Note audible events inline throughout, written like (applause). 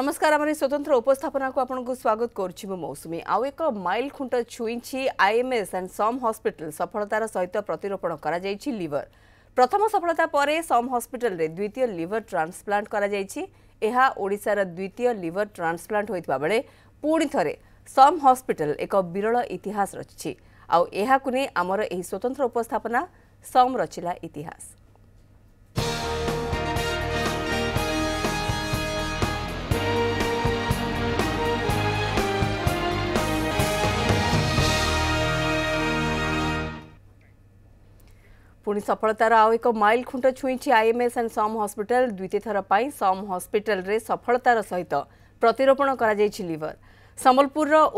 ନମସ୍କାର ଆମର ସ୍ୱତନ୍ତ୍ର ଉପସ୍ଥାପନାକୁ ଆପଣଙ୍କୁ ସ୍ୱାଗତ କରୁଛି ମୁଁ ମୌସୁମୀ ଆଉ ଏକ ମାଇଲ ଖୁଣ୍ଟ ଛୁଇଁଛି ଆଇଏମ୍ଏସ୍ ଆଣ୍ଡ ସମ୍ ହସ୍ପିଟାଲ ସଫଳତାର ସହିତ ପ୍ରତିରୋପଣ କରାଯାଇଛି ଲିଭର ପ୍ରଥମ ସଫଳତା ପରେ ସମ୍ ହସ୍ପିଟାଲରେ ଦ୍ୱିତୀୟ ଲିଭର ଟ୍ରାନ୍ସପ୍ଲାଣ୍ଟ କରାଯାଇଛି ଏହା ଓଡ଼ିଶାର ଦ୍ୱିତୀୟ ଲିଭର ଟ୍ରାନ୍ସପ୍ଲାଣ୍ଟ ହୋଇଥିବା ବେଳେ ପୁଣି ଥରେ ସମ୍ ହସ୍ପିଟାଲ ଏକ ବିରଳ ଇତିହାସ ରଚିଛି ଆଉ ଏହାକୁ ନେଇ ଆମର ଏହି ସ୍ୱତନ୍ତ୍ର ଉପସ୍ଥାପନା ସମ୍ ରଚିଲା ଇତିହାସ पूि सफलतारौ एक मुट छुइँच आईएमएस एंड सम हस्पिटा द्वितीय सम हस्पिटाल सफलतार सहित प्रतिरोपण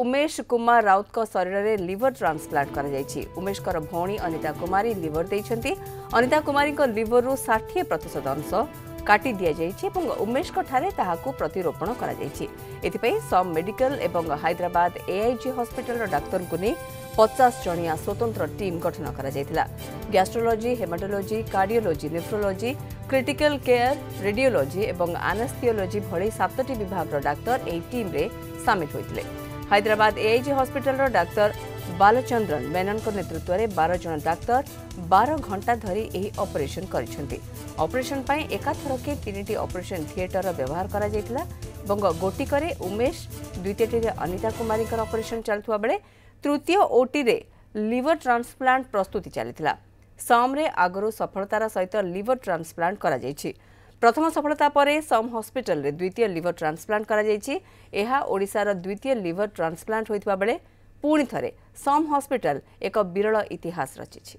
उमेश कुमार राउत शरीर लिभर उमेश उमेशको भौनी अनिता कुम लिभर अनिता लिवर लिभरु षठी प्रतिशत अंश काटिश प्रतिरोपण सम मेडिकल हैद्राबा एआइजी हस्पिटल डाक्तरको ପଚାଶ ଜଣିଆ ସ୍ୱତନ୍ତ୍ର ଟିମ୍ ଗଠନ କରାଯାଇଥିଲା gastrology haematology cardiology nephrology critical care radiology ଏବଂ ଆନାସ୍ଥିଓଲୋଜି ଭଳି ସାତଟି ବିଭାଗର ଡାକ୍ତର ଏହି ଟିମ୍ରେ ସାମିଲ ହୋଇଥିଲେ ହାଇଦ୍ରାବାଦ ଏଆଇଜି ହସ୍ପିଟାଲର ଡାକ୍ତର ବାଲଚନ୍ଦ୍ରନ ମେନନଙ୍କ ନେତୃତ୍ୱରେ ବାର ଜଣ ଡାକ୍ତର ବାର ଘଣ୍ଟା ଧରି ଏହି ଅପରେସନ୍ କରିଛନ୍ତି ଅପରେସନ୍ ପାଇଁ ଏକାଥରକେ ତିନିଟି ଅପରେସନ୍ ଥିଏଟରର ବ୍ୟବହାର କରାଯାଇଥିଲା ଏବଂ ଗୋଟିକରେ ଉମେଶ ଦ୍ୱିତୀୟଟିରେ ଅନିତା କୁମାରୀଙ୍କର ଅପରେସନ୍ ଚାଲୁଥିବା ବେଳେ ତୃତୀୟ ଓଟିରେ ଲିଭର ଟ୍ରାନ୍ସପ୍ଲାଣ୍ଟ ପ୍ରସ୍ତୁତି ଚାଲିଥିଲା ସମ୍ରେ ଆଗରୁ ସଫଳତାର ସହିତ ଲିଭର ଟ୍ରାନ୍ସପ୍ଲାଣ୍ଟ କରାଯାଇଛି ପ୍ରଥମ ସଫଳତା ପରେ ସମ୍ ହସ୍ପିଟାଲରେ ଦ୍ୱିତୀୟ ଲିଭର ଟ୍ରାନ୍ସପ୍ଲାଣ୍ଟ କରାଯାଇଛି ଏହା ଓଡ଼ିଶାର ଦ୍ୱିତୀୟ ଲିଭର ଟ୍ରାନ୍ସପ୍ଲାଣ୍ଟ ହୋଇଥିବା ବେଳେ ପୁଣି ଥରେ ସମ୍ ହସ୍ପିଟାଲ ଏକ ବିରଳ ଇତିହାସ ରଚିଛି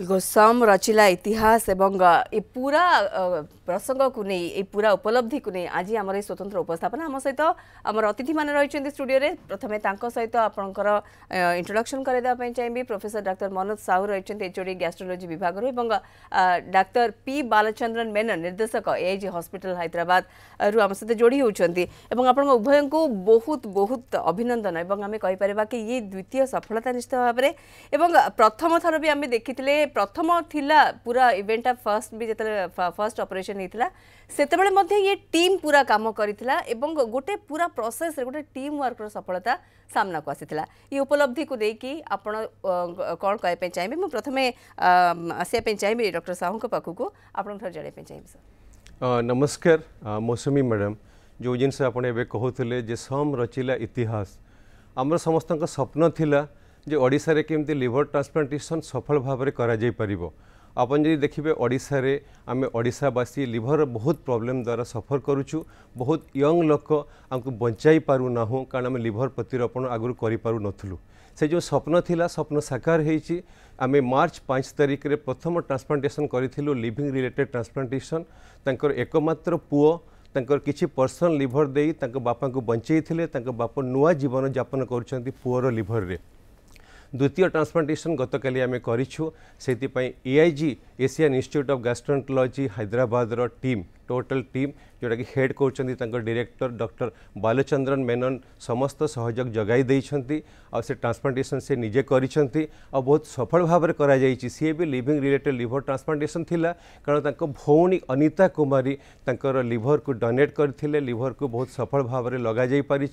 गोसम रचिला इतिहास एवं ए पूरा प्रसंगको नै ए पूरा उपलब्धि को नहीं आज आम स्वतंत्र उपस्थापना आम सहित आम अतिथि रहिले स्टुडियो प्रथमे सहित आपणकर इन्ट्रोडक्सन गराइदेवा चाहिँ प्रोफेसर डाक्टर मनोज साहू रही एचओडी गैस्ट्रोलोजी विभाग डाक्टर पि बालचन्द्रन मेनन निर्देशक जी हस्पिटाल हैदराबाद रु आम सहित जोडी हेर्नु आपण उभयको बहुत बहुत अभिनन्दन एवं आमे कि ये द्वितीय सफलता निश्चित भाव भावना प्रथम थर भी आम देखी প্রথম লা পুরা ইভেন্টটা ফার্স্ট বি যেত ফার্স্ট অপরেশন হয়েছিল সেতবে ইয়ে টিম পুরা কাম করেছিল এবং গোটে পুরা প্রসেসরে গোটে টিম ওয়ার্কর সফলতা সামনাকু আসিছিল ই উপলব্ধিকে নেই আপনার কম কে চাইবে মু প্রথমে আসা চাইবি ডক্টর সাহুঙ্ পাখক আপনার ঠার জাঁয়া চাইবি স্যার নমস্কার মৌসুমী ম্যাডাম যে জিনিস আপনার এবে কুলে যে সম রচিলা ইতিহাস আমার সমস্ত স্বপ্ন লা ଯେ ଓଡ଼ିଶାରେ କେମିତି ଲିଭର ଟ୍ରାନ୍ସପ୍ଲାଣ୍ଟେସନ୍ ସଫଳ ଭାବରେ କରାଯାଇପାରିବ ଆପଣ ଯଦି ଦେଖିବେ ଓଡ଼ିଶାରେ ଆମେ ଓଡ଼ିଶାବାସୀ ଲିଭର ବହୁତ ପ୍ରୋବ୍ଲେମ୍ ଦ୍ୱାରା ସଫର କରୁଛୁ ବହୁତ ୟଙ୍ଗ ଲୋକ ଆମକୁ ବଞ୍ଚାଇ ପାରୁନାହୁଁ କାରଣ ଆମେ ଲିଭର ପ୍ରତିରୋପଣ ଆଗରୁ କରିପାରୁନଥିଲୁ ସେ ଯେଉଁ ସ୍ୱପ୍ନ ଥିଲା ସ୍ୱପ୍ନ ସାକାର ହେଇଛି ଆମେ ମାର୍ଚ୍ଚ ପାଞ୍ଚ ତାରିଖରେ ପ୍ରଥମ ଟ୍ରାନ୍ସପ୍ଲାଣ୍ଟେସନ୍ କରିଥିଲୁ ଲିଭିଂ ରିଲେଟେଡ୍ ଟ୍ରାନ୍ସପ୍ଲାଣ୍ଟେସନ୍ ତାଙ୍କର ଏକମାତ୍ର ପୁଅ ତାଙ୍କର କିଛି ପର୍ସନାଲ୍ ଲିଭର ଦେଇ ତାଙ୍କ ବାପାଙ୍କୁ ବଞ୍ଚେଇଥିଲେ ତାଙ୍କ ବାପା ନୂଆ ଜୀବନଯାପନ କରୁଛନ୍ତି ପୁଅର ଲିଭରରେ দ্বিতীয় ট্রান্সপ্লান্টেসন গতকালি আমি করছু সেইপাই AIG Asian Institute of gastroenterology হাইদ্রাবাদর টিম टोटल टीम जोटा कि हेड कर डायरेक्टर डॉक्टर बालचंद्रन मेनन समस्त सहयोग जगाई देती से ट्रांसप्लांटेसन से निजे कर बहुत सफल भाव में कर सी भी लिविंग रिलेटेड लिभर ट्रांसप्लांटेसन थी कारण भौणी अनिता कुमारी लिभर को डोनेट करते लिभर को बहुत सफल भाव में लग पारी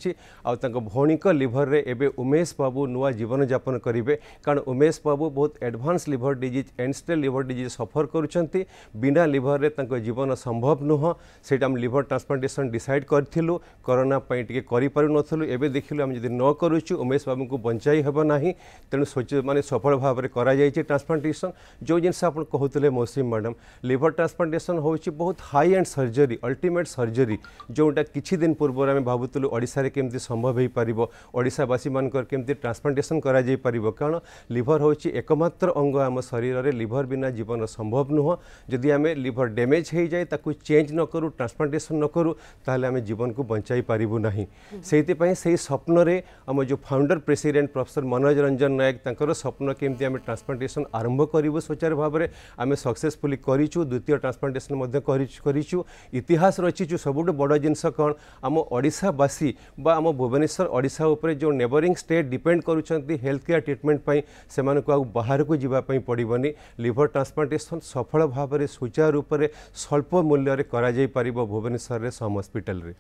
आउणी लिभर में एवं उमेश बाबू नुआ जीवन जापन करेंगे कारण उमेश बाबू बहुत advance liver disease end stage liver disease suffer करना लिभर में जीवन संभव नुह ସେଇଟା ଆମେ ଲିଭର ଟ୍ରାନ୍ସପ୍ଲାଣ୍ଟେସନ୍ ଡିସାଇଡ଼ କରିଥିଲୁ କରୋନା ପାଇଁ ଟିକେ କରିପାରୁନଥିଲୁ ଏବେ ଦେଖିଲୁ ଆମେ ଯଦି ନ କରୁଛୁ ଉମେଶ ବାବୁଙ୍କୁ ବଞ୍ଚାଇ ହେବ ନାହିଁ ତେଣୁ ମାନେ ସଫଳ ଭାବରେ କରାଯାଇଛି ଟ୍ରାନ୍ସପ୍ଲାଣ୍ଟେସନ୍ ଯେଉଁ ଜିନିଷ ଆପଣ କହୁଥିଲେ ମୌସୁମୀ ମ୍ୟାଡ଼ାମ୍ ଲିଭର ଟ୍ରାନ୍ସପ୍ଲାଣ୍ଟେସନ୍ ହେଉଛି ବହୁତ high and surgery ultimate surgery ଯେଉଁଟା କିଛି ଦିନ ପୂର୍ବରୁ ଆମେ ଭାବୁଥିଲୁ ଓଡ଼ିଶାରେ କେମିତି ସମ୍ଭବ ହୋଇପାରିବ ଓଡ଼ିଶାବାସୀମାନଙ୍କର କେମିତି ଟ୍ରାନ୍ସପ୍ଲାଣ୍ଟେସନ୍ କରାଯାଇପାରିବ କାରଣ লিভর হচ্ছে একমাত্র অঙ্গ আমার শরীরের লিভর বিনা জীবন সম্ভব নুহ যদি আমি লিভর ড্যামেজ হয়ে যায় তাকে চেঞ্জ নকরু ট্রান্সপ্লান্টেসন নকরু তাহলে আমি জীবনকে বঞ্চাই পারিবু না সেইপাই সেই স্বপ্নরে আমার যে founder president professor Manoj Ranjan Nayak তাঁর স্বপ্ন কেমি আমি ট্রান্সপ্লান্টেসন আরম্ভ করবু সুচারু ভাবে আমি সকসেসফুলি করছু দ্বিতীয় ট্রান্সপ্লান্টেসন করছু ইতিহাস রচিছু সবুঠু বড় জিনিস কম আম ওড়শাবাসী বা আম ভুবনেশ্বর ওড়শা উপরে যে নেবরিং স্টেট ডিপেন্ড করছেন হেলথ কেয়ার ট্রিটমেন্ট পাই সে বাহারক যাওয়া পড়বনি লিভর ট্রান্সপ্লান্টেসন সফল ভাবে সুচারু উপরে স্বল্প মূল্যের ভাবে করা যাই পারিব ভুবনেশ্বরের সম হসপিটাল রে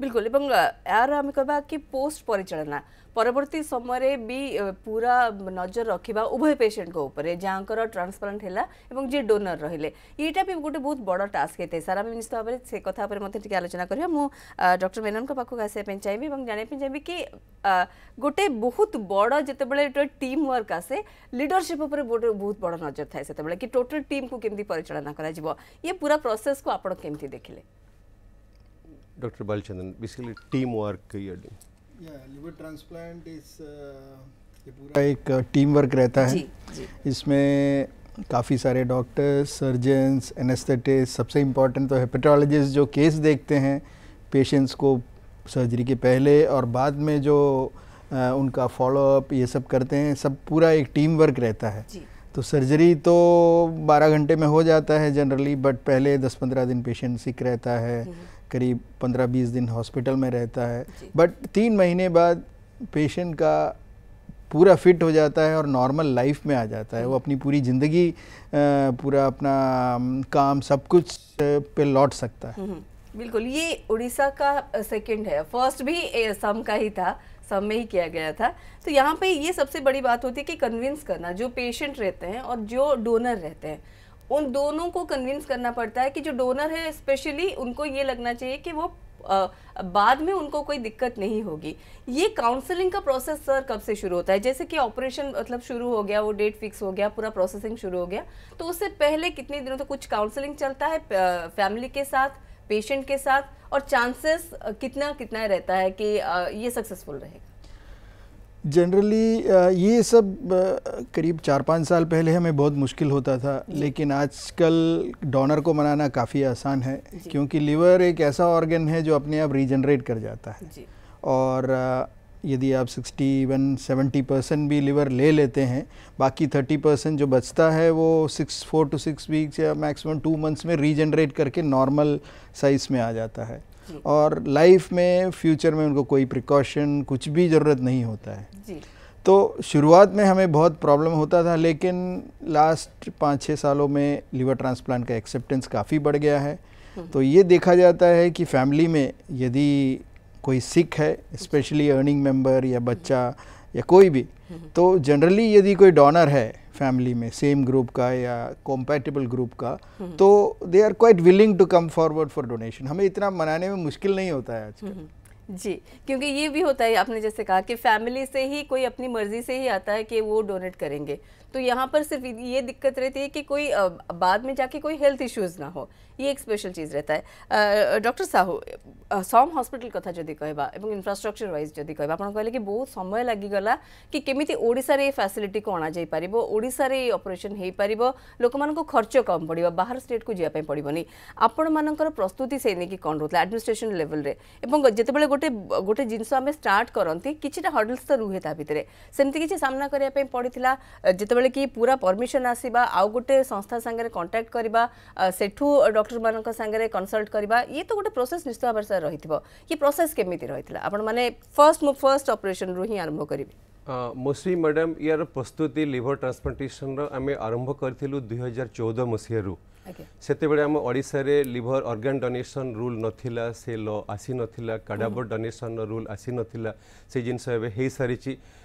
बिल्कुल एवं यार आम कह कि पोस्ट परिचा परवर्ती समय भी पूरा नजर रखा उभय पेसेंट जहाँ ट्रांसपरेन्ट है जी डोनर रहिले यहाँ भी गोटे बहुत बड़ टास्क होता है सर आम निश्चित भाव से कथा मत आलोचना करवा मुझे डक्टर मेनन पाखक आसपा चाहिए और जानापी चाहिए कि गोटे बहुत बड़ जिते टीम वर्क आसे लिडरशिप बहुत बड़ नजर थाए से कि टोटल टीम को कमी परिचा कर पूरा प्रोसेस को आप के देखिले Dr. Balchandan, basically teamwork you are doing. Yeah, liver transplant is uh, एक टीम uh, वर्क रहता है इसमें काफ़ी सारे डॉक्टर्स सर्जन्स एनेस्थेटिस्ट सबसे इम्पॉर्टेंट तो हेपेटोलॉजिस्ट जो केस देखते हैं पेशेंट्स को सर्जरी के पहले और बाद में जो आ, uh, उनका फॉलोअप ये सब करते हैं सब पूरा एक टीम वर्क रहता है तो सर्जरी तो 12 घंटे में हो जाता है जनरली बट पहले 10-15 दिन पेशेंट सिक रहता है हम्म। करीब 15-20 दिन हॉस्पिटल में रहता है बट तीन महीने बाद पेशेंट का पूरा फिट हो जाता है और नॉर्मल लाइफ में आ जाता है वो अपनी पूरी ज़िंदगी पूरा अपना काम सब कुछ पे लौट सकता है हम्म, बिल्कुल ये उड़ीसा का सेकंड है फर्स्ट भी सम का ही था सम में ही किया गया था तो यहाँ पे ये सबसे बड़ी बात होती है कि कन्विंस करना जो पेशेंट रहते हैं और जो डोनर रहते हैं उन दोनों को कन्विंस करना पड़ता है कि जो डोनर है स्पेशली उनको ये लगना चाहिए कि वो आ, बाद में उनको कोई दिक्कत नहीं होगी ये काउंसलिंग का प्रोसेस सर कब से शुरू होता है जैसे कि ऑपरेशन मतलब शुरू हो गया वो डेट फिक्स हो गया पूरा प्रोसेसिंग शुरू हो गया तो उससे पहले कितने दिनों तक तो कुछ काउंसलिंग चलता है फैमिली के साथ पेशेंट के साथ और चांसेस कितना कितना रहता है कि ये सक्सेसफुल रहेगा जनरली ये सब करीब चार पाँच साल पहले हमें बहुत मुश्किल होता था लेकिन आजकल डोनर को मनाना काफ़ी आसान है क्योंकि लीवर एक ऐसा ऑर्गन है जो अपने आप रीजनरेट कर जाता है और यदि आप 61 70 परसेंट भी लीवर ले लेते हैं बाकी 30 परसेंट जो बचता है वो six four to six weeks या मैक्सिमम टू मंथ्स में रीजनरेट करके नॉर्मल साइज़ में आ जाता है और लाइफ में फ्यूचर में उनको कोई प्रिकॉशन कुछ भी ज़रूरत नहीं होता है जी। तो शुरुआत में हमें बहुत प्रॉब्लम होता था लेकिन लास्ट पाँच छः सालों में लीवर ट्रांसप्लांट का एक्सेप्टेंस काफ़ी बढ़ गया है हम्म। तो ये देखा जाता है कि फैमिली में यदि कोई सिख है स्पेशली अर्निंग मेंबर या बच्चा या कोई भी हम्म। तो जनरली यदि कोई डोनर है फैमिली में सेम ग्रुप का या कॉम्पैटिबल ग्रुप का हम्म। तो they are quite willing to come forward for donation हमें इतना मनाने में मुश्किल नहीं होता है आजकल हम्म। जी क्योंकि ये भी होता है आपने जैसे कहा कि फैमिली से ही कोई अपनी मर्जी से ही आता है कि वो डोनेट करेंगे तो यहाँ पर सिर्फ ये दिक्कत रहती है कि कोई बाद में जाके कोई हेल्थ इश्यूज ना हो ये एक स्पेशल चीज़ रहता है डॉक्टर साहू सम हस्पिटाल कथा जदि कह इनफ्रास्ट्रक्चर वाइज जदि कह आप कि बहुत समय लगला कि केमी ओडार ये फैसिलिटी को अणाई पार ओडार ये अपरेसन हो पार लोक मान खर्च कम पड़ बाहर स्टेट को जीप पड़ोनी आपण मान प्रस्तुति से नहीं कि कौन रोला एडमिनिस्ट्रेशन लेवल रे जिते गोटे गोटे जिनस स्टार्ट करती कि हडल्स तो रुहे भितर सेमती किसी सामना करने पड़ी जिते কলকি পুরা পারমিশন আসিবা আউ গটে সংস্থা সাংগেরে কন্টাক্ট করিবা সেটু ডক্টর মানক সাংগেরে কনসাল্ট করিবা ই তো গটে প্রসেস নিস্তাবর সারি থিবো কি প্রসেস কেমিতি রইছিল আপন মানে ফার্স্ট মু ফার্স্ট অপারেশন রুহি অনুম করিবি মুসলিম ম্যাডাম ইয়ার প্রস্তুতি লিভার ট্রান্সপ্লান্টেশন আমরা আরম্ভ করছিলো 2014 से लिभर अर्गान डोनेसन रूल ना से ल आसी ना काडाबर डोनेसन रूल आसी ना से जिनस हो सारी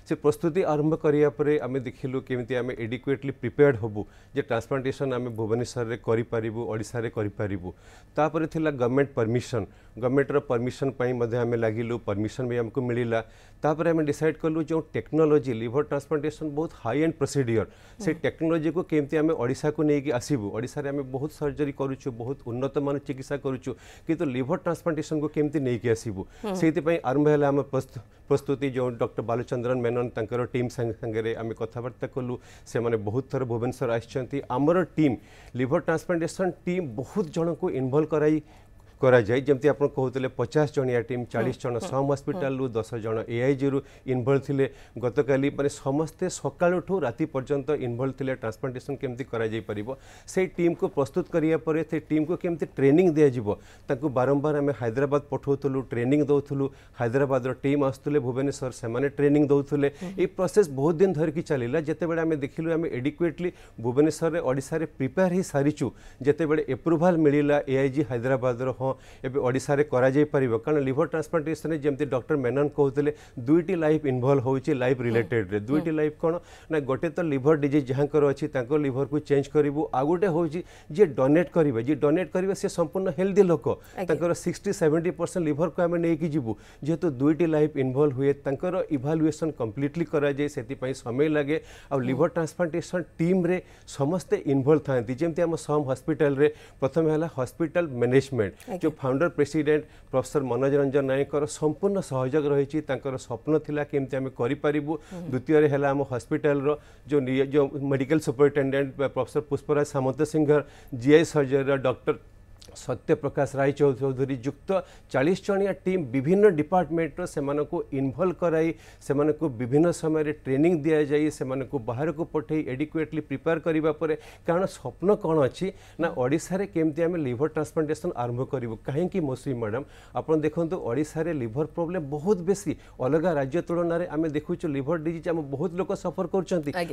से प्रस्तुति आरंभ करापुर आम देखल केमी आम एडिकुएटली प्रिपेयर्ड हबू ट्रांसप्लांटेसन आम भुवनेश्वर से करूार करूँ तापर थ गवर्नमेंट परमिशन गवर्नमेंटर परमिशन आम लगल परमिशन भी आमको मिलला तापर आम डिसाइड कलु जो टेक्नोलोजी लिभर ट्रांसप्लांटेसन बहुत हाई एंड प्रोसीडियर से टेक्नोलोजी को केमती आम ओडा को लेकिन आसबू ओडे बहुत सर्जरी करुचु बहुत उन्नत मान चिकित्सा करुचु कितु लिभर ट्रांसप्लांटेसन को केमती नहीं आसबू से आरंभ है आम प्रस्तुति जो डॉक्टर बालचंद्रन मेनन तर टीम सागर आम कथबार्ता कलु से बहुत थर भुवनेश्वर आमर टीम लिभर ट्रांसप्लांटेसन टीम बहुत जन को इनभल्व कराई करमती कर पचास जनीिया टीम चालीस जन सम हस्पिटाल दस जन ए आई जी रु इनवल्व थे गत काली मैंने समस्ते सका रात पर्यटन इनभल्व थे ट्रांसप्लांटेसन केमीपर से टीम को प्रस्तुत करापर से टीम को कमी ट्रेनिंग दिजा बारंबार आम हाइद्राद पठाऊ ट्रेनिंग दौलू हाइद्राद्र टीम आसते भुवनेश्वर से ट्रेनिंग दौले ये प्रोसेस बहुत दिन धरिकी चलला जिते बड़े आम देख लु आम एडिकुएटली भुवनेश्वर ओडार प्रिपेयर ही सारी जिते बड़े एप्रुवाल मिलला ए आई जी हाइद्राद्र ହଁ ଏବେ ଓଡ଼ିଶାରେ କରାଯାଇପାରିବ କାରଣ ଲିଭର ଟ୍ରାନ୍ସପ୍ଲାଣ୍ଟେସନରେ ଯେମିତି ଡକ୍ଟର ମେନନ୍ କହୁଥିଲେ ଦୁଇଟି ଲାଇଫ୍ ଇନଭଲ୍ଭ ହେଉଛି ଲାଇଫ୍ ରିଲେଟେଡ଼ରେ ଦୁଇଟି ଲାଇଫ୍ କ'ଣ ନା ଗୋଟେ ତ ଲିଭର ଡିଜିଜ୍ ଯାହାଙ୍କର ଅଛି ତାଙ୍କ ଲିଭରକୁ ଚେଞ୍ଜ କରିବୁ ଆଉ ଗୋଟେ ହେଉଛି ଯିଏ ଡୋନେଟ୍ କରିବେ ଯିଏ ଡୋନେଟ୍ କରିବେ ସେ ସମ୍ପୂର୍ଣ୍ଣ ହେଲ୍ଦି ଲୋକ ତାଙ୍କର ସିକ୍ସଟି ସେଭେଣ୍ଟି ପରସେଣ୍ଟ ଲିଭରକୁ ଆମେ ନେଇକି ଯିବୁ ଯେହେତୁ ଦୁଇଟି ଲାଇଫ୍ ଇନଭଲ୍ଭ ହୁଏ ତାଙ୍କର ଇଭାଲୁଏସନ୍ କମ୍ପ୍ଲିଟଲି କରାଯାଏ ସେଥିପାଇଁ ସମୟ ଲାଗେ ଆଉ ଲିଭର ଟ୍ରାନ୍ସପ୍ଲାଣ୍ଟେସନ୍ ଟିମ୍ରେ ସମସ୍ତେ ଇନଭଲ୍ଭ ଥାନ୍ତି ଯେମିତି ଆମ ସମ୍ ହସ୍ପିଟାଲରେ ପ୍ରଥମେ ହେଲା ହସ୍ପିଟାଲ ମ୍ୟାନେଜମେଣ୍ଟ जो founder president professor Manoj Ranjan ନାୟକଙ୍କର ସମ୍ପୂର୍ଣ୍ଣ ସହଯୋଗ ରହିଛି ତାଙ୍କର ସ୍ୱପ୍ନ ଥିଲା କେମିତି ଆମେ କରିପାରିବୁ ଦ୍ୱିତୀୟରେ ହେଲା ଆମ ହସ୍ପିଟାଲର ଯେଉଁ ଯେଉଁ ମେଡ଼ିକାଲ ସୁପରିଟେଣ୍ଡେଣ୍ଟ ପ୍ରଫେସର ପୁଷ୍ପରାଜ ସାମନ୍ତସିଂହର ଜିଆଇ ସର୍ଜରୀର ଡକ୍ଟର सत्य प्रकाश राय चौधरी जुक्त चालीस जणिया टीम विभिन्न डिपार्टमेंट से इनभल्व कराई से विभिन्न समय ट्रेनिंग दि जाए से बाहर को पठे एडिकुएटली प्रिपेयर करने कारण स्वप्न कौन अच्छी ना ओडे केमती आम लिभर ट्रांसप्लांटेसन आरंभ करूँ कहीं मौसमी मैडम आप देखते ओडे लिभर प्रोब्लेम बहुत बेसी अलग राज्य तुलन में आम देखु लिभर डीज आम बहुत लोग सफर कर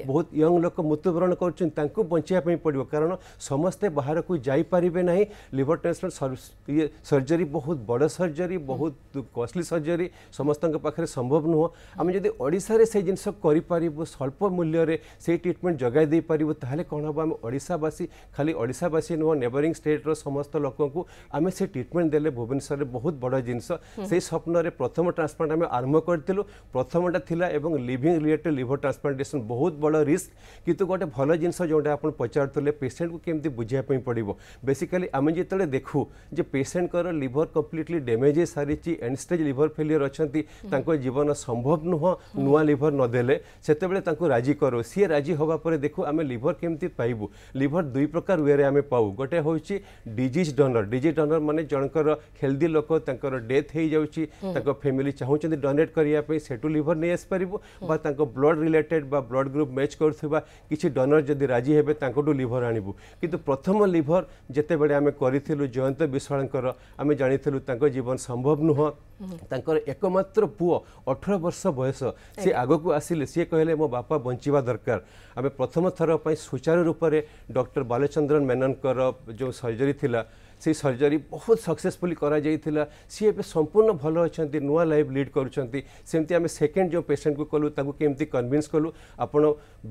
बहुत यंग लोक मृत्युवरण कर बचाप पड़ो कारण समस्ते बाहर को जापारे ना लिभर लिभर ट्रान्सप्लान्ट ଇଏ ସର୍ଜରୀ ବହୁତ ବଡ଼ ସର୍ଜରୀ ବହୁତ କଷ୍ଟଲି ସର୍ଜରୀ ସମସ୍ତଙ୍କ ପାଖରେ ସମ୍ଭବ ନୁହଁ ଆମେ ଯଦି ଓଡ଼ିଶାରେ ସେଇ ଜିନିଷ କରିପାରିବୁ ସ୍ୱଳ୍ପ ମୂଲ୍ୟରେ ସେଇ ଟ୍ରିଟମେଣ୍ଟ ଯୋଗାଇ ଦେଇପାରିବୁ ତାହେଲେ କ'ଣ ହେବ ଆମେ ଓଡ଼ିଶାବାସୀ ଖାଲି ଓଡ଼ିଶାବାସୀ ନୁହଁ ନେବରିଂ ଷ୍ଟେଟ୍ର ସମସ୍ତ ଲୋକଙ୍କୁ ଆମେ ସେ ଟ୍ରିଟମେଣ୍ଟ ଦେଲେ ଭୁବନେଶ୍ୱରରେ ବହୁତ ବଡ଼ ଜିନିଷ ସେଇ ସ୍ୱପ୍ନରେ ପ୍ରଥମ ଟ୍ରାନ୍ସପ୍ଲାଣ୍ଟ ଆମେ ଆରମ୍ଭ କରିଥିଲୁ ପ୍ରଥମଟା ଥିଲା ଏବଂ ଲିଭିଂ ରିଲେଟେଡ୍ ଲିଭର ଟ୍ରାନ୍ସପ୍ଲାଣ୍ଟେସନ୍ ବହୁତ ବଡ଼ ରିସ୍କ କିନ୍ତୁ ଗୋଟେ ଭଲ ଜିନିଷ ଯେଉଁଟା ଆପଣ ପଚାରୁଥିଲେ ପେସେଣ୍ଟକୁ କେମିତି ବୁଝିବା ପାଇଁ ପଡ଼ିବ ବେସିକାଲି ଆମେ ଯେତେବେଳେ যেতবে দেখু যে পেসেন্টর লিভর কমপ্লিটলি ড্যামেজ হয়ে সারিছি এন্ড স্টেজ লিভর ফেলিওর অনেক জীবন সম্ভব নুহ নূয়া লিভর নদেলে সেতবে তাঁকু রাজি করো সি রাজি হওয়া পরে দেখু আমি লিভর কেমতি পাইবু লিভর দুই প্রকার ওয়েরে আমি পাও গোটে হচ্ছে ডিজিজ ডোনর ডিজিজ ডোনর মানে জনকর হেলদি লোক তাঁকর ডেথ হয়ে যাচ্ছি তাঁক ফ্যামিলি চাহুছেন ডোনেট করা সেটু লিভর নিয়ে আসিপারিবু বা তাঁক ব্লড রিলেটেড বা ব্লড গ্রুপ ম্যাচ করুবা কিছু ডোনর যদি রাজি হবে তাঁকু লিভর আনবু কিন্তু প্রথম লিভর যেতবে আমি করি ଜାଣିଥିଲୁ ଜୟନ୍ତ ବିଶ୍ୱାଳଙ୍କର ଆମେ ଜାଣିଥିଲୁ ତାଙ୍କ ଜୀବନ ସମ୍ଭବ ନୁହଁ ତାଙ୍କର ଏକମାତ୍ର ପୁଅ ଅଠର ବର୍ଷ ବୟସ ସେ ଆଗକୁ ଆସିଲେ ସିଏ କହିଲେ ମୋ ବାପା ବଞ୍ଚିବା ଦରକାର ଆମେ ପ୍ରଥମ ଥର ପାଇଁ ସୁଚାରୁ ରୂପରେ ଡକ୍ଟର ବାଲଚନ୍ଦ୍ରନ ମେନନଙ୍କର ଯେଉଁ ସର୍ଜରୀ ଥିଲା সেই সর্জরি বহুত সকসেসফুলি করা যাইতিলা সি এবে সম্পূর্ণ ভালো অছন্তি নুয়া লাইফ লিড করুছন্তি সেমতি আমি সেকেন্ড যে পেশেন্ট কু কলু তাকু কেমতি কনভিন্স কলু আপন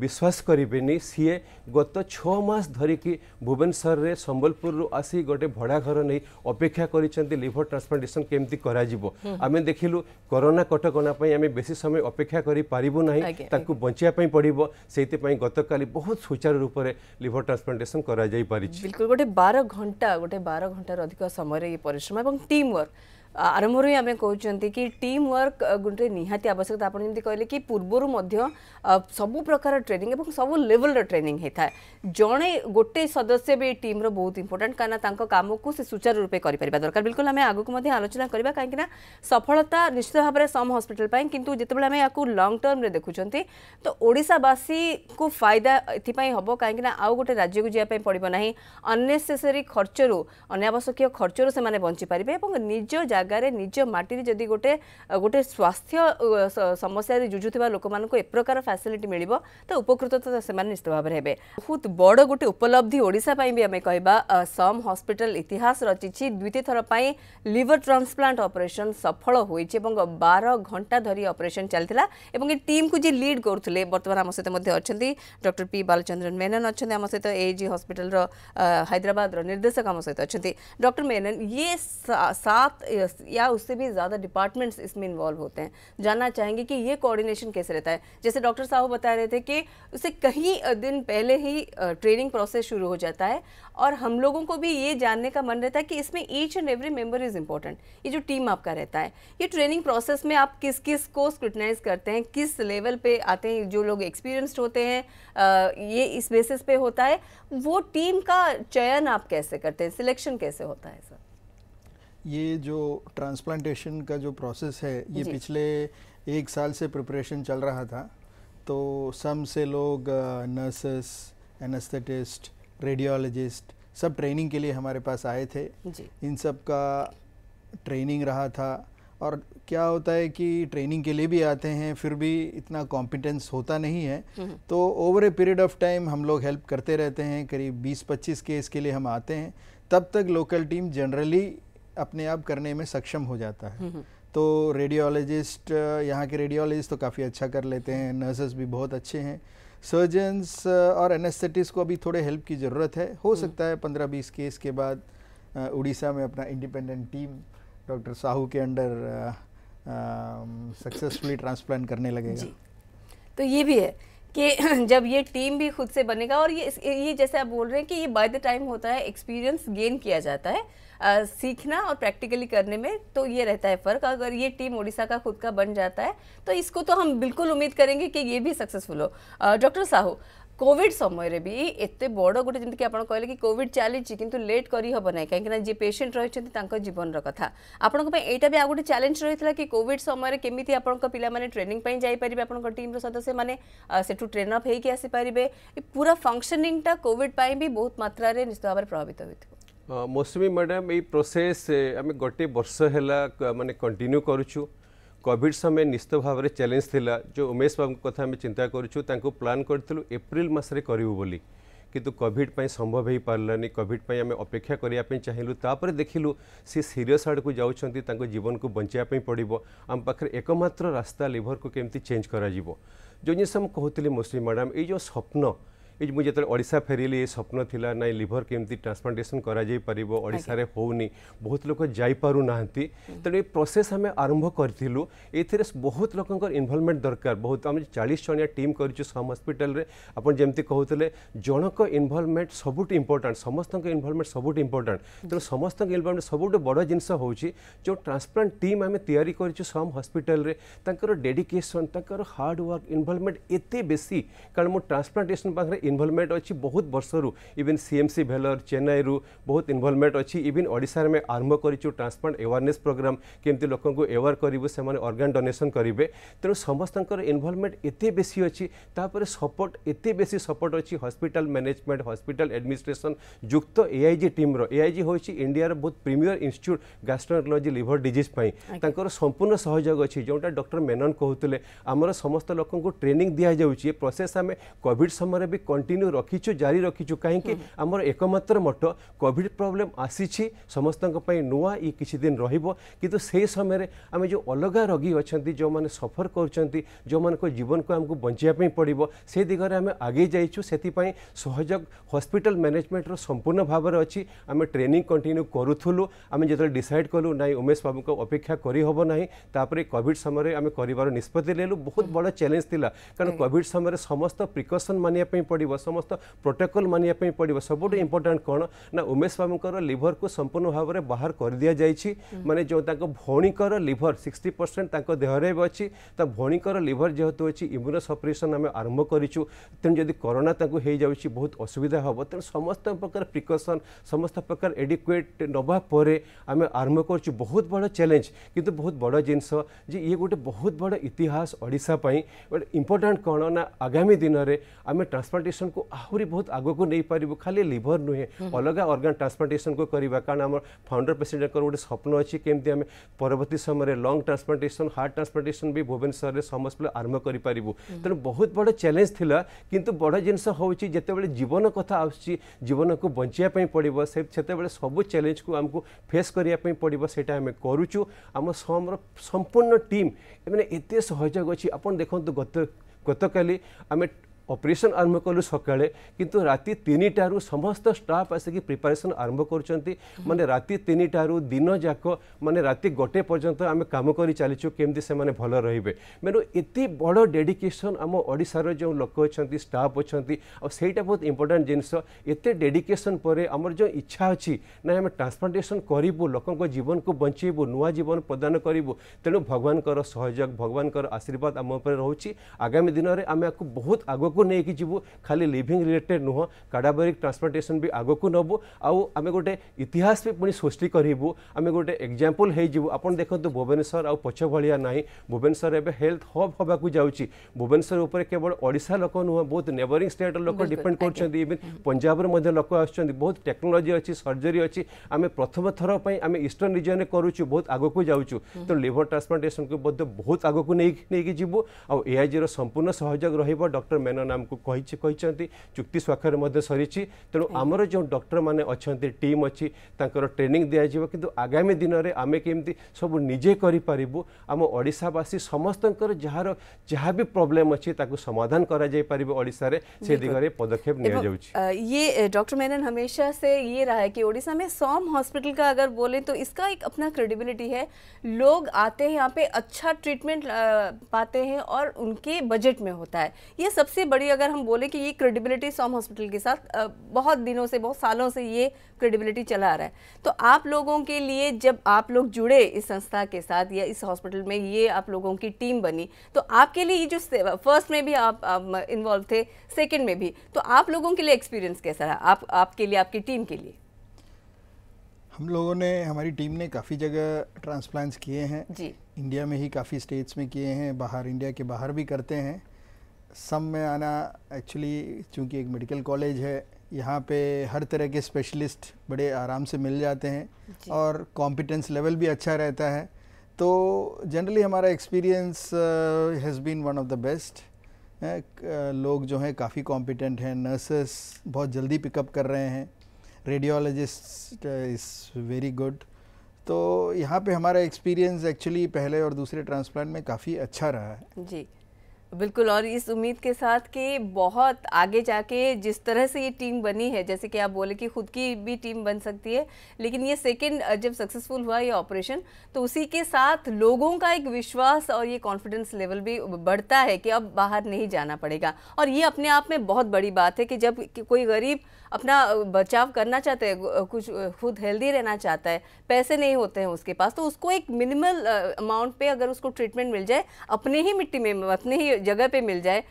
বিশ্বাস করিবেনি সিয়ে গত 6 মাস ধরিকি ভুবনেশ্বর রে সম্বলপুর রু আসি গটে ভড়া ঘর নেই অপেক্ষা করিছন্তি লিভার ট্রান্সপ্লান্টেশন কেমতি করা যিব আমি দেখিলু করোনা কটকণা পাই আমি বেশি সময় অপেক্ষা করি পারিবু নাই তাকু বঞ্চিয়া পাই পড়িব সেইতিপাই গতকালি বহুত সুচারু রূপে লিভার ট্রান্সপ্লান্টেশন করা যাই পারিছি বিলকুল গটে 12 ঘন্টা গটে 12 ବାର ଘଣ୍ଟାରୁ ଅଧିକ ସମୟରେ ଏହି ପରିଶ୍ରମ ଏବଂ ଟିମ୍ आरंभ ही आम कौन कि टीम वर्क गुटे निहाती आवश्यकता आपड़ जमी कहले कि पूर्वर सब प्रकार ट्रेनिंग और सब लेवल ट्रेनिंग होता है जड़े गोटे सदस्य भी टीम्र बहुत इंपोर्टाट कहीं काम को सुचारू रूपे दरकार बिल्कुल आम आगे आलोचना करवा कहीं सफलता निश्चित भाव में सम हस्पिटाल कि लंग टर्म्रे देखुं तो ओडावासी को फायदा एपं हम कहीं आउ गोटे राज्य को जीप पड़े ना अनेसेसरी खर्चर अनावश्यक खर्चर से बचिपारे निज জায়গায় নিজ মাটির যদি গোটে গোটে স্বাস্থ্য সমস্যায় জুঝুথিবা লোকমানଙ୍କୁ ଏ ପ୍ରକାର ଫ୍ୟାସିଲିଟି ମିଳିବ ତ ଉପକୃତ ତ ସେମାନେ ନିଶ୍ଚିତ ଭାବରେ ହେବେ ବହୁତ ବଡ଼ ଗୋଟେ ଉପଲବ୍ଧି ଓଡ଼ିଶା ପାଇଁ ବି ଆମେ କହିବା ସମ୍ ହସ୍ପିଟାଲ ଇତିହାସ ରଚିଛି ଦ୍ୱିତୀୟ ଥର ପାଇଁ ଲିଭର ଟ୍ରାନ୍ସପ୍ଲାଣ୍ଟ ଅପରେସନ୍ ସଫଳ ହୋଇଛି ଏବଂ ବାର ଘଣ୍ଟା ଧରି ଅପରେସନ୍ ଚାଲିଥିଲା ଏବଂ ଏ ଟିମ୍କୁ ଯିଏ ଲିଡ୍ କରୁଥିଲେ ବର୍ତ୍ତମାନ ଆମ ସହିତ ମଧ୍ୟ ଅଛନ୍ତି ଡକ୍ଟର ପି ବାଲଚନ୍ଦ୍ରନ ମେନନ୍ ଅଛନ୍ତି ଆମ ସହିତ ଏଜି ହସ୍ପିଟାଲର ହାଇଦ୍ରାବାଦର ନିର୍ଦ୍ଦେଶକ ଆମ ସହିତ ଅଛନ୍ତି ଡକ୍ଟର ମେନନ୍ ଇଏ ସାତ या उससे भी ज़्यादा डिपार्टमेंट्स इसमें इन्वॉल्व होते हैं जानना चाहेंगे कि ये कोऑर्डिनेशन कैसे रहता है जैसे डॉक्टर साहब बता रहे थे कि उसे कहीं दिन पहले ही ट्रेनिंग प्रोसेस शुरू हो जाता है और हम लोगों को भी ये जानने का मन रहता है कि इसमें each and every member is important ये जो टीम आपका रहता है ये ट्रेनिंग प्रोसेस में आप किस किस को स्क्रिटनाइज करते हैं किस लेवल पर आते हैं जो लोग एक्सपीरियंस्ड होते हैं ये इस बेसिस पे होता है वो टीम का चयन आप कैसे करते हैं सिलेक्शन कैसे होता है सर ये जो ट्रांसप्लांटेशन का जो प्रोसेस है ये पिछले एक साल से प्रिपरेशन चल रहा था तो सम से लोग नर्सेस एनेस्थेटिस्ट रेडियोलॉजिस्ट सब ट्रेनिंग के लिए हमारे पास आए थे इन सब का ट्रेनिंग रहा था और क्या होता है कि ट्रेनिंग के लिए भी आते हैं फिर भी इतना कॉम्पिटेंस होता नहीं है हम्म। तो over a period of time हम लोग हेल्प करते रहते हैं करीब 20-25 केस के लिए हम आते हैं तब तक लोकल टीम जनरली अपने आप करने में सक्षम हो जाता है हम्म, हम्म। तो रेडियोलॉजिस्ट यहाँ के रेडियोलॉजिस्ट तो काफ़ी अच्छा कर लेते हैं नर्सेज भी बहुत अच्छे हैं सर्जन्स और एनेस्थेटिस को अभी थोड़े हेल्प की ज़रूरत है हो हम्म। सकता है पंद्रह बीस केस के बाद उड़ीसा में अपना इंडिपेंडेंट टीम डॉक्टर साहू के अंडर सक्सेसफुली ट्रांसप्लांट करने लगेगा तो ये भी है कि (clears throat) जब ये टीम भी खुद से बनेगा और ये ये जैसे आप बोल रहे हैं कि ये बाय द टाइम होता है एक्सपीरियंस गेन किया जाता है आ, सीखना और प्रैक्टिकली करने में तो ये रहता है फ़र्क अगर ये टीम उड़ीसा का खुद का बन जाता है तो इसको तो हम बिल्कुल उम्मीद करेंगे कि ये भी सक्सेसफुल हो डॉक्टर साहू কোভিড সময়ের বি এত বড় গোটে যেমন আপনার কে কি কোভিড চালিছি কিন্তু লেট করি হব না কিনা যে পেসেন্ট রয়েছেন তাঁর জীবনর কথা আপনার এইটা বি আগে চ্যালেঞ্জ রয়েছে কি কোভিড সময়ের কমিটি আপনার পিলামানে ট্রেনিং পাই যাইপারে আপনার টিম্র সদস্য মানে সেটু ট্রেন অপ হয়েকি আসিপারে পুরা ফংশনিংটা কোভিড পাই বি বহুত মাত্রার নিশ্চিত ভাবে প্রভাবিত হয়েছে মৌসুমী ম্যাডাম এই প্রোসেস আমি গোটে বর্ষ হেলা মানে কন্টিনিউ করুছু କୋଭିଡ଼ ସମୟ ନିଶ୍ଚିତ ଭାବରେ ଚ୍ୟାଲେଞ୍ଜ ଥିଲା ଯେଉଁ ଉମେଶ ବାବୁଙ୍କ କଥା ଆମେ ଚିନ୍ତା କରୁଛୁ ତାଙ୍କୁ ପ୍ଲାନ୍ କରିଥିଲୁ ଏପ୍ରିଲ ମାସରେ କରିବୁ ବୋଲି କିନ୍ତୁ କୋଭିଡ଼ ପାଇଁ ସମ୍ଭବ ହୋଇପାରିଲାନି କୋଭିଡ଼ ପାଇଁ ଆମେ ଅପେକ୍ଷା କରିବା ପାଇଁ ଚାହିଁଲୁ ତାପରେ ଦେଖିଲୁ ସେ ସିରିୟସ୍ ଆଡ଼କୁ ଯାଉଛନ୍ତି ତାଙ୍କ ଜୀବନକୁ ବଞ୍ଚାଇବା ପାଇଁ ପଡ଼ିବ ଆମ ପାଖରେ ଏକମାତ୍ର ରାସ୍ତା ଲିଭରକୁ କେମିତି ଚେଞ୍ଜ କରାଯିବ ଯେଉଁ ଜିନିଷ ମୁଁ କହୁଥିଲି ମୁସଲିମ୍ ମ୍ୟାଡ଼ାମ୍ ଏଇ ଯେଉଁ ସ୍ୱପ୍ନ मुझे ओडा फेरिली स्वप्न थी ना लिभर केमती ट्रांसप्लांटेसन करशार हो बहुत लोग तेनाली प्रोसेस आम आरंभ करूँ ए बहुत लोग इनवलमेंट दरकार बहुत आम चालीस जनीिया टीम कर हस्पिटाल आप जमी कहते जनक इनवलमेंट सब इम्पोर्टाट समस्त इनवलमेंट सब इंपोर्टां तेनाली समस्त इनवलमेंट सब बड़ जिनस जो ट्रांसप्लांट टीम आम सम हस्पिटाल डेडिकेसन हार्डवर्क इनवल्वमेंट एत बेसी कारण मुझ ट्रांसप्लांटेसन पाखे इनभल्भमेंट अच्छी बहुत वर्षर even C CMC Vellore Chennai रु बहुत इनभल्भमेंट अच्छी इवेन ओडार आम आरंभ करूँ ट्रांसप्लांट एवारनेस प्रोग्राम केमती लोक एवेयर करूँ से अर्गान डोनेसन करेंगे तेणु समस्त इनभल्भमेंट एत बेस अच्छी तापर सपोर्ट एत बेस सपोर्ट अच्छी हस्पिटाल मैनेजमेंट हस्पिटाल एडमिनिस्ट्रेसन युक्त एआईजी टीम्र जी हूँ इंडियार बहुत प्रिमियर इन्यूट गास्ट्रोनोलोजी लिभर डिजिज पर संपूर्ण सहयोग अच्छी जोटा डक्टर मेनन कहते आमर समस्त लोक ट्रेनिंग दि जाऊँगी प्रोसेस आम कॉविड समय भी কন্টিনিউ রাখিছু জারি রাখিছু কাহিঁকি আমার একমাত্র মঠ কোভিড প্রোবলেম আসিছি সমস্ত নূয়া ই কিছুদিন রহব কিন্তু সেই সময় আমি যে অলগা রোগী অনেক যে সফর করছেন যে জীবনক আমি বঞ্চাই পড়ব সেই দিগরে আমি আগে যাইছু সেপাই সহযোগ হসপিটাল ম্যানেজমেন্টর সম্পূর্ণ ভাবে অছি আমি ট্রেনিং কন্টিনিউ করুলু আমি যেত ডিসাইড কলু না উমেশ বাবুক অপেক্ষা করিহব না তাপরে কোভিড সময় আমি করবার নিষ্পতি নেলু বহুত বড় চ্যালেঞ্জ লা কারণ কোভিড সময় সমস্ত প্রিকসন মানিয়া পড়ে पड़ो समस्त प्रोटोकल मानवाई पड़ो सब इम्पोर्टां कौन ना उमेश बाबूर लिभर को संपूर्ण भाव में बाहर कर दि जाए मानने जो भौणीकर लिभर सिक्सटी परसेंट देहर अच्छी तो भौणीकर लिभर जेहतु अच्छी इम्यूनो सपरेसन आम आरंभ करूँ तेणु करोना हो जा बहुत असुविधा हम तेणु समस्त प्रकार प्रिकसन समस्त प्रकार एडिकुएट नापर आम आरंभ कर बहुत बड़ चैलेंज कितु बहुत बड़ जिनस ये गोटे बहुत बड़ इतिहास ओडापाई गोटे इम्पोर्टां कौन ना आगामी दिन में आम ट्रांसप्लांट ଟ୍ରାନ୍ସପ୍ଲାଣ୍ଟେସନକୁ ଆହୁରି ବହୁତ ଆଗକୁ ନେଇପାରିବୁ ଖାଲି ଲିଭର ନୁହେଁ ଅଲଗା ଅର୍ଗାନ ଟ୍ରାନ୍ସପ୍ଲାଣ୍ଟେସନକୁ କରିବା କାରଣ ଆମର ଫାଉଣ୍ଡର ପ୍ରେସିଡେଣ୍ଟଙ୍କର ଗୋଟେ ସ୍ୱପ୍ନ ଅଛି କେମିତି ଆମେ ପରବର୍ତ୍ତୀ ସମୟରେ ଲଙ୍ଗ୍ ଟ୍ରାନ୍ସପ୍ଲାଣ୍ଟେସନ ହାର୍ଟ ଟ୍ରାନ୍ସପ୍ଲାଣ୍ଟେସନ ବି ଭୁବନେଶ୍ୱରରେ ସମସ୍ତେ ଆରମ୍ଭ କରିପାରିବୁ ତେଣୁ ବହୁତ ବଡ଼ ଚ୍ୟାଲେଞ୍ଜ ଥିଲା କିନ୍ତୁ ବଡ଼ ଜିନିଷ ହେଉଛି ଯେତେବେଳେ ଜୀବନ କଥା ଆସୁଛି ଜୀବନକୁ ବଞ୍ଚିବା ପାଇଁ ପଡ଼ିବ ସେ ସେତେବେଳେ ସବୁ ଚ୍ୟାଲେଞ୍ଜକୁ ଆମକୁ ଫେସ୍ କରିବା ପାଇଁ ପଡ଼ିବ ସେଇଟା ଆମେ କରୁଛୁ ଆମ ସମର ସମ୍ପୂର୍ଣ୍ଣ ଟିମ୍ ମାନେ ଏତେ ସହଯୋଗ ଅଛି ଆପଣ ଦେଖନ୍ତୁ ଗତ ଗତକାଲି ଆମେ ଅପରେସନ୍ ଆରମ୍ଭ କଲୁ ସକାଳେ କିନ୍ତୁ ରାତି ତିନିଟାରୁ ସମସ୍ତ ଷ୍ଟାଫ୍ ଆସିକି ପ୍ରିପାରେସନ୍ ଆରମ୍ଭ କରୁଛନ୍ତି ମାନେ ରାତି ତିନିଟାରୁ ଦିନଯାକ ମାନେ ରାତି ଗୋଟେ ପର୍ଯ୍ୟନ୍ତ ଆମେ କାମ କରି ଚାଲିଛୁ କେମିତି ସେମାନେ ଭଲ ରହିବେ ମେନୁ ଏତେ ବଡ଼ ଡେଡିକେସନ୍ ଆମ ଓଡ଼ିଶାର ଯେଉଁ ଲୋକ ଅଛନ୍ତି ଷ୍ଟାଫ୍ ଅଛନ୍ତି ଆଉ ସେଇଟା ବହୁତ ଇମ୍ପୋର୍ଟାଣ୍ଟ ଜିନିଷ ଏତେ ଡେଡିକେସନ୍ ପରେ ଆମର ଯେଉଁ ଇଚ୍ଛା ଅଛି ନା ଆମେ ଟ୍ରାନ୍ସପ୍ଲାଣ୍ଟେସନ୍ କରିବୁ ଲୋକଙ୍କ ଜୀବନକୁ ବଞ୍ଚେଇବୁ ନୂଆ ଜୀବନ ପ୍ରଦାନ କରିବୁ ତେଣୁ ଭଗବାନଙ୍କର ସହଯୋଗ ଭଗବାନଙ୍କର ଆଶୀର୍ବାଦ ଆମ ଉପରେ ରହୁଛି ଆଗାମୀ ଦିନରେ ଆମେ ଆକୁ ବହୁତ ଆଗକୁ आगक नहीं जीवु खाली लिविंग रिलेटेड नुह काडाबेरिक ट्रांसप्लांटेसन भी आगक नबु आम गोटे इतिहास भी पुणी सृष्टि करूँ आम गोटे एक्जामपल हो आप भुवनेश्वर आ पछ भाया ना भुवनेश्वर एवं हेल्थ हब हाँ जाऊँगी भुवनेश्वर उपर केवल ओडा लोक नुह बहुत नेबरींग स्टेट लोक डिपेड कर पंजाब लोक आस बहुत टेक्नोलोजी अच्छी सर्जरी अच्छी आम प्रथम थर पर आम ईस्टर्न रिजन करुचु बहुत आगक जाऊँ हम्म। तो लिभर ट्रांसप्लांटेसन को बहुत आगक नहीं जीवु आईआईजी संपूर्ण सहयोग रहा डॉक्टर मेनन मेनन आमको कही चुक्ति स्वाक्षर सरी तेणु आमर जो डक्टर मैंने अच्छा टीम अच्छी ट्रेनिंग दिजा कि आगामी दिन में आम कमी सब निजे आम ओडावासी समस्त जार जहाँ भी प्रोब्लेम अच्छी समाधान करशार से दिगरे पदक्षेप ये डॉक्टर मेनन हमेशा से ये रहा है कि ओडिशा में सोम हॉस्पिटल का अगर बोले तो इसका एक अपना क्रेडिबिलिटी है लोग आते हैं यहाँ पे अच्छा ट्रीटमेंट पाते हैं और उनके बजट में होता है ये सबसे बड़ी अगर हम बोले कि ये क्रेडिबिलिटी सॉम हॉस्पिटल के साथ बहुत दिनों से बहुत सालों से ये क्रेडिबिलिटी चला आ रहा है तो आप लोगों के लिए जब आप लोग जुड़े इस संस्था के साथ या इस हॉस्पिटल में ये आप लोगों की टीम बनी तो आपके लिए ये जो फर्स्ट में भी आप, आप इन्वॉल्व थे सेकेंड में भी तो आप लोगों के लिए एक्सपीरियंस कैसा रहा आप आपके लिए आपकी टीम के लिए हम लोगों ने हमारी टीम ने काफ़ी जगह ट्रांसप्लांट्स किए हैं जी इंडिया में ही काफ़ी स्टेट्स में किए हैं बाहर इंडिया के बाहर भी करते हैं सम में आना एक्चुअली चूँकि एक मेडिकल कॉलेज है यहाँ पे हर तरह के स्पेशलिस्ट बड़े आराम से मिल जाते हैं और कॉम्पिटेंस लेवल भी अच्छा रहता है तो जनरली हमारा experience has been one of the best लोग जो हैं काफ़ी कॉम्पिटेंट हैं नर्सेस बहुत जल्दी पिकअप कर रहे हैं रेडियोलॉजिस्ट इज़ वेरी गुड तो यहाँ पे हमारा एक्सपीरियंस एक्चुअली पहले और दूसरे ट्रांसप्लांट में काफ़ी अच्छा रहा है जी बिल्कुल और इस उम्मीद के साथ कि बहुत आगे जाके जिस तरह से ये टीम बनी है जैसे कि आप बोले कि खुद की भी टीम बन सकती है लेकिन ये सेकंड जब सक्सेसफुल हुआ ये ऑपरेशन तो उसी के साथ लोगों का एक विश्वास और ये कॉन्फिडेंस लेवल भी बढ़ता है कि अब बाहर नहीं जाना पड़ेगा और ये अपने आप में बहुत बड़ी बात है कि जब कोई गरीब अपना बचाव करना चाहते हैं कुछ खुद हेल्दी रहना चाहता है पैसे नहीं होते हैं उसके पास तो उसको एक मिनिमल अमाउंट पे अगर उसको ट्रीटमेंट मिल जाए अपने ही मिट्टी में अपने ही जगह पे मिल जाए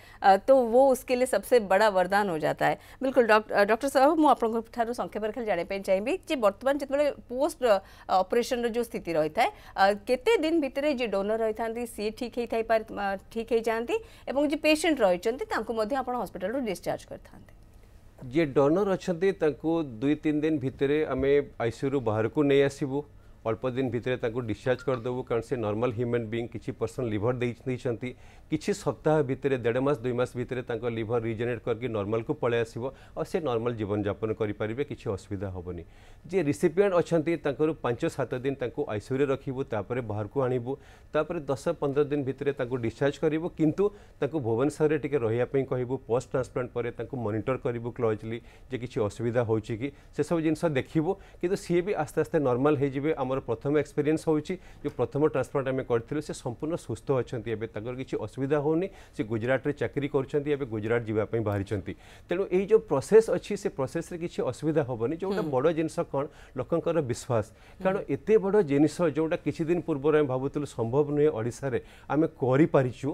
तो वो उसके लिए सबसे बड़ा वरदान हो जाता है बिल्कुल डॉक्टर साहब मुझे संख्या पर खेल जाने पर चाहिए जो बर्तमान जो पोस्ट अपरेसन जो स्थित रही था केते दिन भितर जो डोनर रही था सी ठीक ठीक हो जाती पेसेंट रही हस्पिटाल डिस्चार्ज करता जे डोनर अच्छा दुई तीन दिन भितर आम आईसीयू रू बाहर को नहीं आसबू অল্প দিন ভিতরে তাকে ডিসচার্জ করেদেবু কারণ সে নর্মাল হ্যুমান বিং কিছু পরসন লিভর দিয়েছেন কিছু সপ্তাহ ভিতরে দেড় মাস দুই মাস ভিতরে তাঁর লিভর রিজেনেট করি নর্মাল কু পলাই আসব আর সে নর্মাল জীবনযাপন করে পারে কিছু অসুবিধা হবনি যে রিসিপিয়েন্ট অনেক তাঁর পাঁচ সাত দিন তাঁকু আইসিউরে রাখবু তাপরে বাহারক আনবু তাপরে দশ পনেরো দিন ভিতরে তাঁকু ডিসচার্জ করবু কিন্তু তাঁকু ভুবনেশ্বরের টিকে রহবা কহবু পোস্ট ট্রান্সপ্লান্ট পরে তাঁকু মনিটর করবু ক্লোজলি যে কিছু অসুবিধা হচ্ছে কি সেসব জিনিস দেখবু কিন্তু সি বি আস্তে আস্তে নর্মাল হয়ে যাবে আমার আমার প্রথম এক্সপিরিয়েন্স হচ্ছে যে প্রথম ট্রান্সপ্লান্ট আমি করলু সে সম্পূর্ণ সুস্থ অনেক এবে তাঁর কিছু অসুবিধা হোনি সে গুজরাটে চাকরি করছেন এবে গুজরাট যা বাহারি তেমন এই যে প্রসেস অছি সে প্রসেসে কিছু অসুবিধা হবনি যেটা বড় জিনিস কম লোকর বিশ্বাস কারণ এত বড় জিনিস যেটা কিছুদিন পূর্ব আমি ভাবুলু সম্ভব নুহে ওড়শার আমি করে পারিছু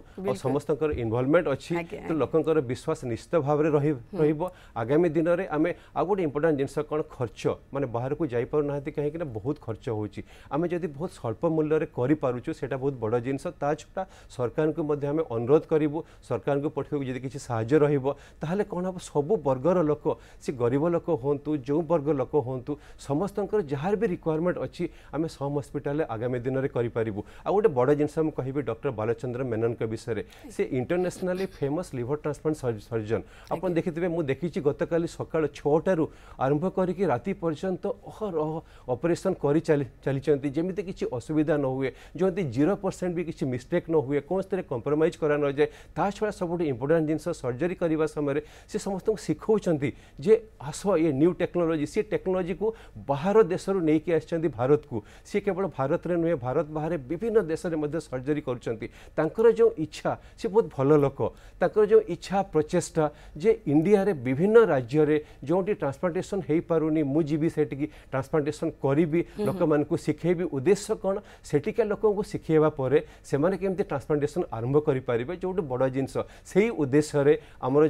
সমস্ত ইনভলভমেন্ট অছি তো লোকর বিশ্বাস নিশ্চিত ভাবে রহব আগামী দিনের আমি আগে গোটে ইম্পর্টাট জিনিস কম খরচ মানে বাহারক যাইপার না কিন্তু বহুত খরচ হচ্ছে ହେଉଛି ଆମେ ଯଦି ବହୁତ ସ୍ୱଳ୍ପ ମୂଲ୍ୟରେ କରିପାରୁଛୁ ସେଇଟା ବହୁତ ବଡ଼ ଜିନିଷ ତା ଛଡ଼ା ସରକାରଙ୍କୁ ମଧ୍ୟ ଆମେ ଅନୁରୋଧ କରିବୁ ସରକାରଙ୍କୁ ପଠାଇବୁ ଯଦି କିଛି ସାହାଯ୍ୟ ରହିବ ତାହେଲେ କ'ଣ ହେବ ସବୁ ବର୍ଗର ଲୋକ ସେ ଗରିବ ଲୋକ ହୁଅନ୍ତୁ ଯେଉଁ ବର୍ଗ ଲୋକ ହୁଅନ୍ତୁ ସମସ୍ତଙ୍କର ଯାହାର ବି ରିକ୍ୱାରମେଣ୍ଟ ଅଛି ଆମେ ସମ୍ ହସ୍ପିଟାଲରେ ଆଗାମୀ ଦିନରେ କରିପାରିବୁ ଆଉ ଗୋଟେ ବଡ଼ ଜିନିଷ ମୁଁ କହିବି ଡକ୍ଟର ବାଲଚନ୍ଦ୍ର ମେନନଙ୍କ ବିଷୟରେ ସେ internationally famous liver transplant surgeon ଆପଣ ଦେଖିଥିବେ ମୁଁ ଦେଖିଛି ଗତକାଲି ସକାଳ ଛଅଟାରୁ ଆରମ୍ଭ କରିକି ରାତି ପର୍ଯ୍ୟନ୍ତ ଅହରହ ଅପରେସନ୍ କରି ଚାଲି चली जमी किसी असुविधा न हुए जो जीरो परसेंट भी किसी मिस्टेक् न हुए कौन स्थित कंप्रोमाइज करान जाए ता छा सब इंपोर्टाट जिन सर्जरी करने समय से समस्त शिखा जे आस ये न्यू टेक्नोलोजी सी टेक्नोलोजी को बाहर देश आसी भारत को सी केवल भारत में नुहे भारत बाहर विभिन्न देश में सर्जरी करकर जो इच्छा सी बहुत भल लोक जो इच्छा प्रचेषा जे इंडिया विभिन्न राज्य में जो ट्रांसप्लांटेसन हो पार नहीं मुझी से ट्रांसप्लांटेसन करी लोक मान को शिखे उद्देश्य कौन सेठिका लोक शिखेपर से ट्रांसप्लांटेसन आरंभ करें जो गोटे बड़ जिनस से ही उद्देश्य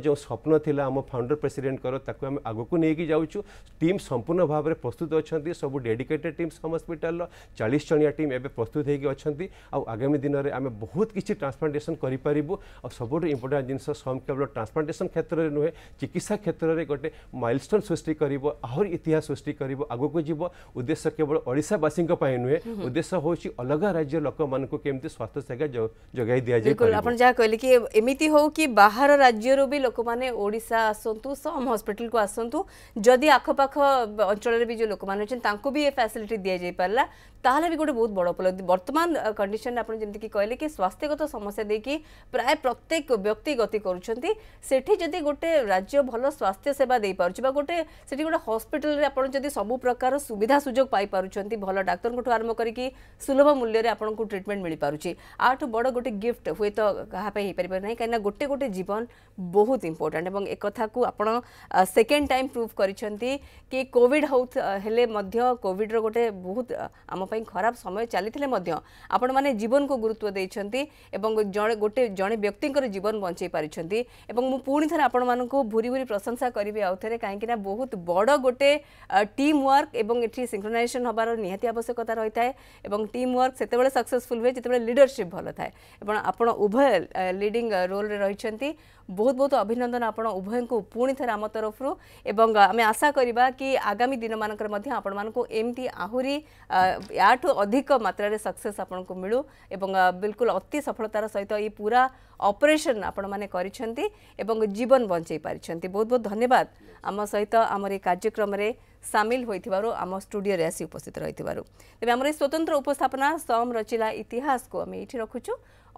जो स्वप्न थी आम फाउंडर प्रेसीडेटर ताक आम आगक नहीं जाऊँ टीम संपूर्ण भाव में प्रस्तुत अच्छा सब डेडिकेटेड टीम सम हस्पिटाल चालीस जनी टीम एवं प्रस्तुत होती आगामी दिन में आम बहुत किसी ट्रांसप्लांटेसन करूँ सब इंपोर्टा जिन स्वयं केवल ट्रांसप्लांटेसन क्षेत्र में नुहे चिकित्सा क्षेत्र में गोटे माइलस्टोन सृष्टि कर आहरी इतिहास सृष्टि कर आगक जीव उद्देश्य केवल ओडावास ଦେଶବାସୀଙ୍କ ପାଇଁ ନୁହେଁ ଉଦ୍ଦେଶ୍ୟ ହେଉଛି ଅଲଗା ରାଜ୍ୟ ଲୋକମାନଙ୍କୁ କେମିତି ସ୍ୱାସ୍ଥ୍ୟ ସେବା ଯୋଗାଇ ଦିଆଯାଏ ଆପଣ ଯାହା କହିଲେ କି ଏମିତି ହେଉ କି ବାହାର ରାଜ୍ୟରୁ ବି ଲୋକମାନେ ଓଡ଼ିଶା ଆସନ୍ତୁ ସମ୍ ହସ୍ପିଟାଲକୁ ଆସନ୍ତୁ ଯଦି ଆଖପାଖ ଅଞ୍ଚଳରେ ବି ଯେଉଁ ଲୋକମାନେ ଅଛନ୍ତି ତାଙ୍କୁ ବି ଏ ଫ୍ୟାସିଲିଟି ଦିଆଯାଇପାରିଲା ତାହେଲେ ବି ଗୋଟେ ବହୁତ ବଡ଼ ଉପଲବ୍ଧି ବର୍ତ୍ତମାନ କଣ୍ଡିସନରେ ଆପଣ ଯେମିତିକି କହିଲେ କି ସ୍ୱାସ୍ଥ୍ୟଗତ ସମସ୍ୟା ଦେଇକି ପ୍ରାୟ ପ୍ରତ୍ୟେକ ବ୍ୟକ୍ତି ଗତି କରୁଛନ୍ତି ସେଠି ଯଦି ଗୋଟେ ରାଜ୍ୟ ଭଲ ସ୍ୱାସ୍ଥ୍ୟ ସେବା ଦେଇପାରୁଛି ବା ଗୋଟେ ସେଠି ଗୋଟେ ହସ୍ପିଟାଲରେ ଆପଣ ଯଦି ସବୁ ପ୍ରକାର ସୁବିଧା ସୁଯୋଗ ପାଇପାରୁଛନ୍ତି ଭଲ ଭଲ ଡାକ୍ତରଙ୍କଠୁ ଆରମ୍ଭ କରିକି ସୁଲଭ ମୂଲ୍ୟରେ ଆପଣଙ୍କୁ ଟ୍ରିଟମେଣ୍ଟ ମିଳିପାରୁଛି ଆଠୁ ବଡ଼ ଗୋଟେ ଗିଫ୍ଟ ହୁଏତ କାହା ପାଇଁ ହେଇପାରିବ ନାହିଁ କାହିଁକିନା ଗୋଟେ ଗୋଟେ ଜୀବନ ବହୁତ ଇମ୍ପୋର୍ଟାଣ୍ଟ ଏବଂ ଏ କଥାକୁ ଆପଣ ସେକେଣ୍ଡ ଟାଇମ୍ ପ୍ରୁଭ୍ କରିଛନ୍ତି କି କୋଭିଡ଼ ହେଉ ହେଲେ ମଧ୍ୟ କୋଭିଡ଼ର ଗୋଟେ ବହୁତ ଆମ ପାଇଁ ଖରାପ ସମୟ ଚାଲିଥିଲେ ମଧ୍ୟ ଆପଣମାନେ ଜୀବନକୁ ଗୁରୁତ୍ୱ ଦେଇଛନ୍ତି ଏବଂ ଜଣେ ଗୋଟେ ଜଣେ ବ୍ୟକ୍ତିଙ୍କର ଜୀବନ ବଞ୍ଚାଇ ପାରିଛନ୍ତି ଏବଂ ମୁଁ ପୁଣି ଥରେ ଆପଣମାନଙ୍କୁ ଭୁରି ଭୁରି ପ୍ରଶଂସା କରିବି ଆଉଥରେ କାହିଁକିନା ବହୁତ ବଡ଼ ଗୋଟେ ଟିମ୍ ୱାର୍କ ଏବଂ ଏଠି ସିଙ୍କ୍ରୋନାଇଜେସନ୍ ହେବାର ନିହାତି ନିହାତି ଆବଶ୍ୟକତା ରହିଥାଏ ଏବଂ ଟିମ୍ ୱାର୍କ ସେତେବେଳେ ସକ୍ସେସଫୁଲ୍ ହୁଏ ଯେତେବେଳେ ଲିଡରସିପ୍ ଭଲ ଥାଏ ଏବଂ ଆପଣ ଉଭୟ ଲିଡିଂ ରୋଲ୍ରେ ରହିଛନ୍ତି ବହୁତ ବହୁତ ଅଭିନନ୍ଦନ ଆପଣ ଉଭୟଙ୍କୁ ପୁଣି ଥରେ ଆମ ତରଫରୁ ଏବଂ ଆମେ ଆଶା କରିବା କି ଆଗାମୀ ଦିନମାନଙ୍କରେ ମଧ୍ୟ ଆପଣମାନଙ୍କୁ ଏମିତି ଆହୁରି ୟାଠୁ ଅଧିକ ମାତ୍ରାରେ ସକ୍ସେସ୍ ଆପଣଙ୍କୁ ମିଳୁ ଏବଂ ବିଲକୁଲ ଅତି ସଫଳତାର ସହିତ ଏଇ ପୁରା ଅପରେସନ୍ ଆପଣମାନେ କରିଛନ୍ତି ଏବଂ ଜୀବନ ବଞ୍ଚାଇ ପାରିଛନ୍ତି ବହୁତ ବହୁତ ଧନ୍ୟବାଦ ଆମ ସହିତ ଆମର এই কার্যক্রমে ସାମିଲ ହୋଇଥିବାରୁ ଆମ ଷ୍ଟୁଡ଼ିଓରେ ଆସି ଉପସ୍ଥିତ ରହିଥିବାରୁ ତେବେ ଆମର ଏହି ସ୍ୱତନ୍ତ୍ର ଉପସ୍ଥାପନା ସମ୍ ରଚିଲା ଇତିହାସକୁ ଆମେ ଏଇଠି ରଖୁଛୁ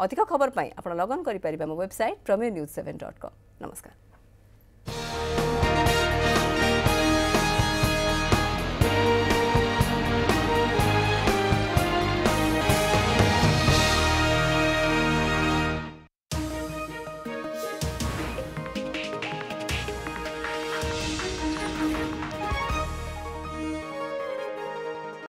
ଅଧିକ ଖବର ପାଇଁ ଆପଣ ଲଗ୍ଅନ୍ କରିପାରିବେ ଆମ website Prameya news seven dot com ନମସ୍କାର